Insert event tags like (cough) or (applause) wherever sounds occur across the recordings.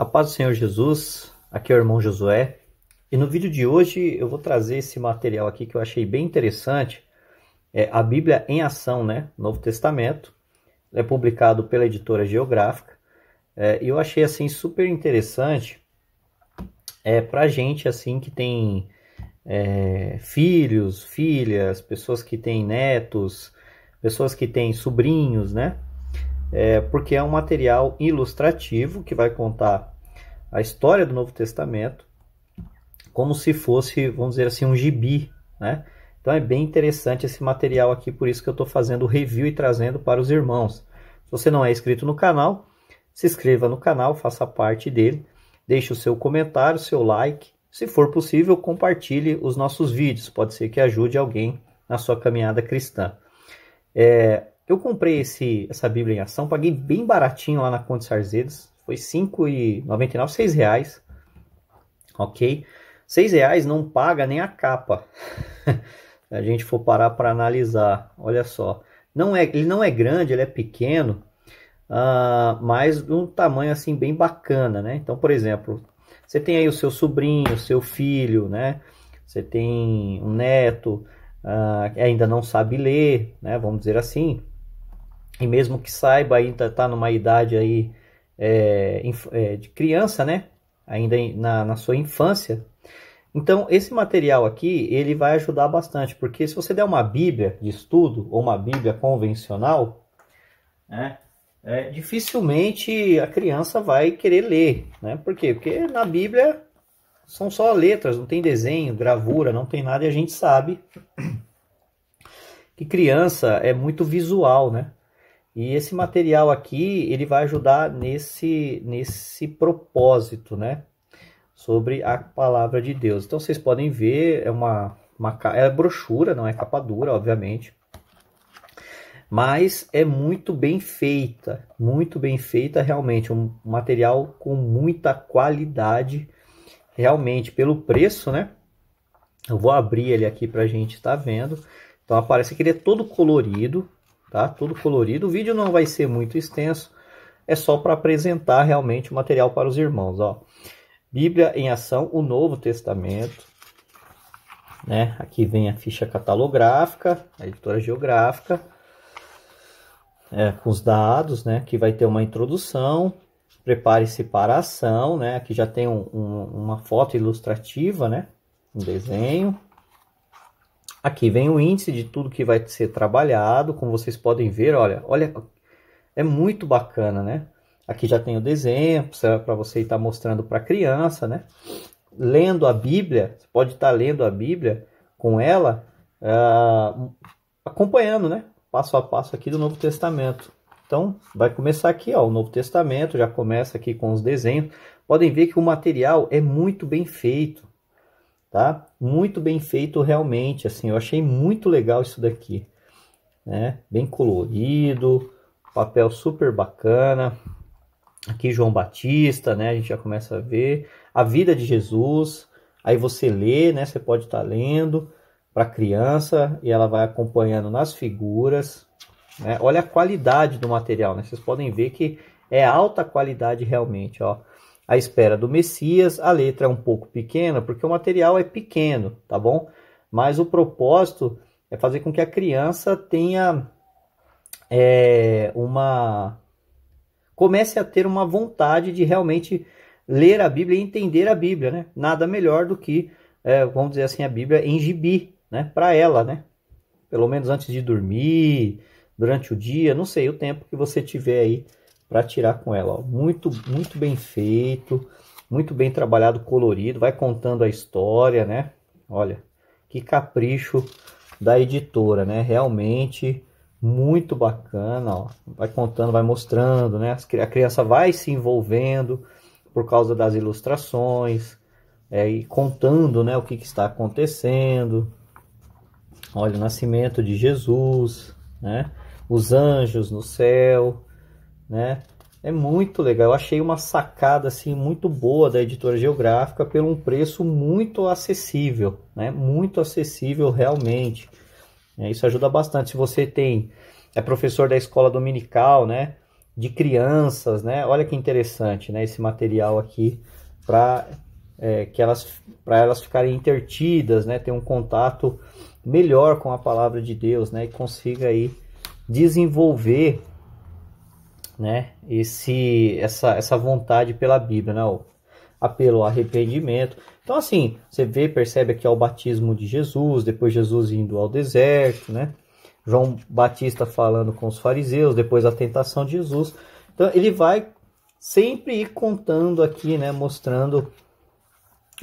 A paz do Senhor Jesus, aqui é o irmão Josué, e no vídeo de hoje eu vou trazer esse material aqui que eu achei bem interessante, é a Bíblia em Ação, né? Novo Testamento, é publicado pela editora Geográfica, é, e eu achei assim super interessante é, para gente assim que tem é, filhos, filhas, pessoas que têm netos, pessoas que têm sobrinhos, né? é, porque é um material ilustrativo que vai contar a história do Novo Testamento como se fosse, vamos dizer assim, um gibi, né? Então é bem interessante esse material aqui, por isso que eu estou fazendo o review e trazendo para os irmãos. Se você não é inscrito no canal, se inscreva no canal, faça parte dele, deixe o seu comentário, seu like. Se for possível, compartilhe os nossos vídeos, pode ser que ajude alguém na sua caminhada cristã. É, eu comprei esse, essa Bíblia em ação, paguei bem baratinho lá na Conte Sarzedos. Foi R$ 5,99, R$ reais, Ok? R$ reais não paga nem a capa. Se (laughs) a gente for parar para analisar, olha só. Não é, ele não é grande, ele é pequeno, uh, mas um tamanho assim bem bacana, né? Então, por exemplo, você tem aí o seu sobrinho, o seu filho, né? Você tem um neto, uh, que ainda não sabe ler, né? Vamos dizer assim e mesmo que saiba ainda está numa idade aí é, é, de criança, né? Ainda na, na sua infância. Então esse material aqui ele vai ajudar bastante, porque se você der uma Bíblia de estudo ou uma Bíblia convencional, né? É, dificilmente a criança vai querer ler, né? Por quê? Porque na Bíblia são só letras, não tem desenho, gravura, não tem nada e a gente sabe que criança é muito visual, né? E esse material aqui, ele vai ajudar nesse, nesse propósito, né? Sobre a palavra de Deus. Então, vocês podem ver, é uma, uma é brochura, não é capa dura, obviamente. Mas é muito bem feita, muito bem feita realmente. Um material com muita qualidade, realmente, pelo preço, né? Eu vou abrir ele aqui para a gente estar tá vendo. Então, aparece que ele é todo colorido, tá? Tudo colorido. O vídeo não vai ser muito extenso, é só para apresentar realmente o material para os irmãos, ó. Bíblia em ação, o Novo Testamento, né? Aqui vem a ficha catalográfica, a editora geográfica, é, com os dados, né? Que vai ter uma introdução, prepare-se para a ação, né? Aqui já tem um, um, uma foto ilustrativa, né? Um desenho, Aqui vem o índice de tudo que vai ser trabalhado, como vocês podem ver, olha, olha, é muito bacana, né? Aqui já tem o desenho para você estar tá mostrando para a criança, né? Lendo a Bíblia, você pode estar tá lendo a Bíblia com ela, uh, acompanhando, né? Passo a passo aqui do Novo Testamento. Então, vai começar aqui, ó, o Novo Testamento, já começa aqui com os desenhos. Podem ver que o material é muito bem feito tá? Muito bem feito realmente, assim, eu achei muito legal isso daqui, né? Bem colorido, papel super bacana. Aqui João Batista, né? A gente já começa a ver a vida de Jesus. Aí você lê, né? Você pode estar tá lendo para criança e ela vai acompanhando nas figuras. Né? Olha a qualidade do material, né? Vocês podem ver que é alta qualidade realmente, ó a espera do Messias. A letra é um pouco pequena, porque o material é pequeno, tá bom? Mas o propósito é fazer com que a criança tenha é, uma. comece a ter uma vontade de realmente ler a Bíblia e entender a Bíblia, né? Nada melhor do que, é, vamos dizer assim, a Bíblia em gibi, né? Para ela, né? Pelo menos antes de dormir, durante o dia, não sei o tempo que você tiver aí para tirar com ela. Ó. Muito, muito bem feito, muito bem trabalhado, colorido, vai contando a história, né? Olha, que capricho da editora, né? Realmente muito bacana, ó. Vai contando, vai mostrando, né? A criança vai se envolvendo por causa das ilustrações, é, e contando, né, o que, que está acontecendo. Olha, o nascimento de Jesus, né? Os anjos no céu, né? É muito legal. Eu achei uma sacada assim muito boa da editora geográfica por um preço muito acessível, né? Muito acessível realmente. É, isso ajuda bastante. Se você tem é professor da escola dominical, né? De crianças, né? Olha que interessante, né? Esse material aqui para é, que elas para elas ficarem intertidas, né? Ter um contato melhor com a palavra de Deus, né? E consiga aí desenvolver né? Esse, essa, essa vontade pela Bíblia, né? O apelo ao arrependimento. Então, assim, você vê, percebe aqui o batismo de Jesus, depois Jesus indo ao deserto, né? João Batista falando com os fariseus, depois a tentação de Jesus. Então, ele vai sempre ir contando aqui, né? Mostrando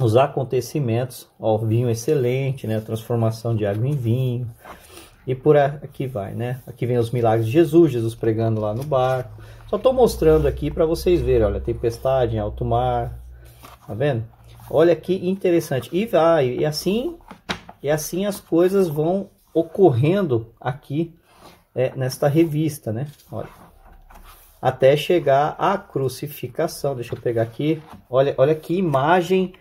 os acontecimentos, ó, vinho excelente, né? Transformação de água em vinho, e por aqui vai, né? Aqui vem os milagres de Jesus, Jesus pregando lá no barco. Só estou mostrando aqui para vocês verem, olha, tempestade em alto mar, tá vendo? Olha que interessante. E vai, e assim, e assim as coisas vão ocorrendo aqui é, nesta revista, né? Olha, até chegar à crucificação. Deixa eu pegar aqui. Olha, olha que imagem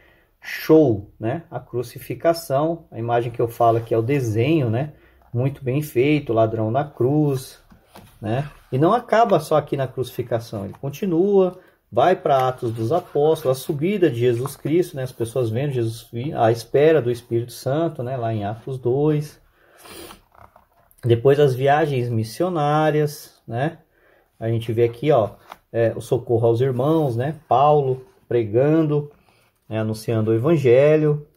show, né? A crucificação, a imagem que eu falo aqui é o desenho, né? muito bem feito, ladrão na cruz, né? E não acaba só aqui na crucificação, ele continua, vai para Atos dos Apóstolos, a subida de Jesus Cristo, né? As pessoas vendo Jesus à espera do Espírito Santo, né? Lá em Atos 2. Depois as viagens missionárias, né? A gente vê aqui, ó, é, o socorro aos irmãos, né? Paulo pregando, né? anunciando o evangelho,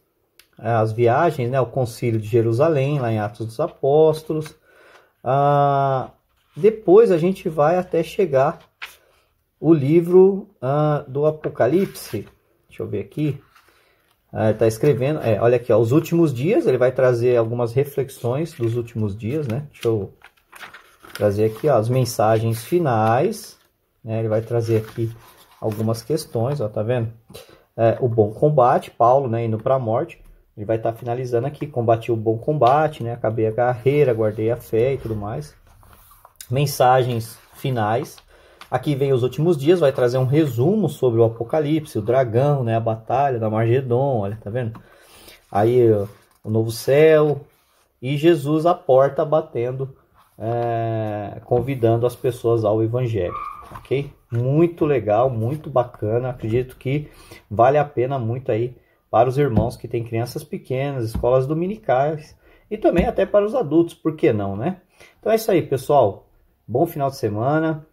é, as viagens, né, o Concílio de Jerusalém, lá em Atos dos Apóstolos. Ah, depois a gente vai até chegar o livro ah, do Apocalipse. Deixa eu ver aqui. Ah, Está escrevendo, é, olha aqui, ó, os últimos dias, ele vai trazer algumas reflexões dos últimos dias, né? Deixa eu trazer aqui ó, as mensagens finais, né? Ele vai trazer aqui algumas questões, ó, tá vendo? É, o bom combate, Paulo, né, indo para a morte ele vai estar tá finalizando aqui. Combati o bom combate, né? Acabei a carreira, guardei a fé e tudo mais. Mensagens finais. Aqui vem os últimos dias, vai trazer um resumo sobre o Apocalipse, o dragão, né? A batalha da Margedon, olha, tá vendo? Aí o novo céu e Jesus à porta batendo, é, convidando as pessoas ao Evangelho, ok? Muito legal, muito bacana. Acredito que vale a pena muito aí para os irmãos que têm crianças pequenas, escolas dominicais e também até para os adultos, por que não, né? Então é isso aí, pessoal. Bom final de semana.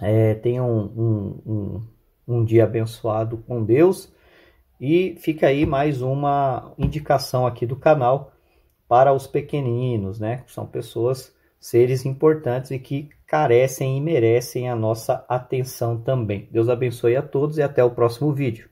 É, tenham um, um, um, um dia abençoado com Deus. E fica aí mais uma indicação aqui do canal para os pequeninos, né? Que são pessoas, seres importantes e que carecem e merecem a nossa atenção também. Deus abençoe a todos e até o próximo vídeo.